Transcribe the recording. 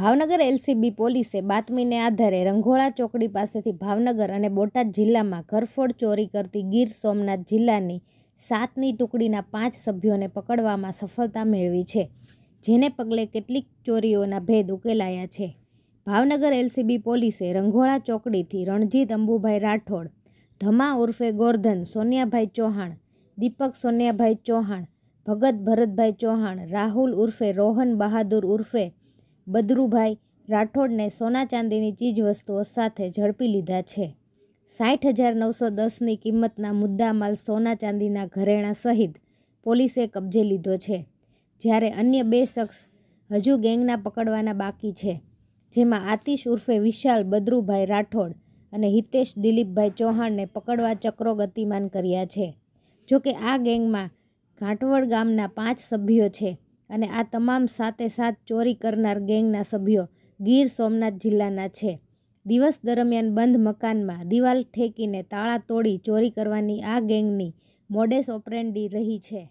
Bhavnagar LCB પોલીસે બાતમીને આધારે રંઘોળા ચોકડી પાસેથી ભાવનગર અને બોટાદ જિલ્લામાં ઘરફોડ ચોરી કરતી ગીર સોમનાથ જિલ્લાની સાતની ટુકડીના પાંચ સભ્યોને પકડવામાં સફળતા મેળવી છે જેને પગલે કેટલીક ચોરીઓના ભેદ ઉકેલાયા છે ભાવનગર એલસીબી પોલીસે રંઘોળા ચોકડીથી રણજીત અંબુભાઈ રાઠોડ ધમા ઉર્ફે ગોરધન સોનિયાભાઈ ચૌહાણ દીપક સોનિયાભાઈ ચૌહાણ ભગત ભરતભાઈ ચૌહાણ રાહુલ ઉર્ફે રોહન બહાદુર ઉર્ફે બદરુભાઈ રાઠોડને સોના ચાંદીની ચીજવસ્તુઓ સાથે ઝડપી લીધા છે સાઠ હજાર નવસો દસની કિંમતના મુદ્દામાલ સોના ચાંદીના ઘરેણાં સહિત પોલીસે કબજે લીધો છે જ્યારે અન્ય બે શખ્સ હજુ ગેંગના પકડવાના બાકી છે જેમાં આતિશ ઉર્ફે વિશાલ બદરુભાઈ રાઠોડ અને હિતેશ દિલીપભાઈ ચૌહાણને પકડવા ચક્રો ગતિમાન કર્યા છે જોકે આ ગેંગમાં ઘાંટવડ ગામના પાંચ સભ્યો છે અને આ તમામ સાથે સાથ ચોરી કરનાર ગેંગના સભ્યો ગીર સોમનાથ જિલ્લાના છે દિવસ દરમિયાન બંધ મકાનમાં દિવાલ ઠેકીને તાળા તોડી ચોરી કરવાની આ ગેંગની મોડેસ ઓપરેન્ડી રહી છે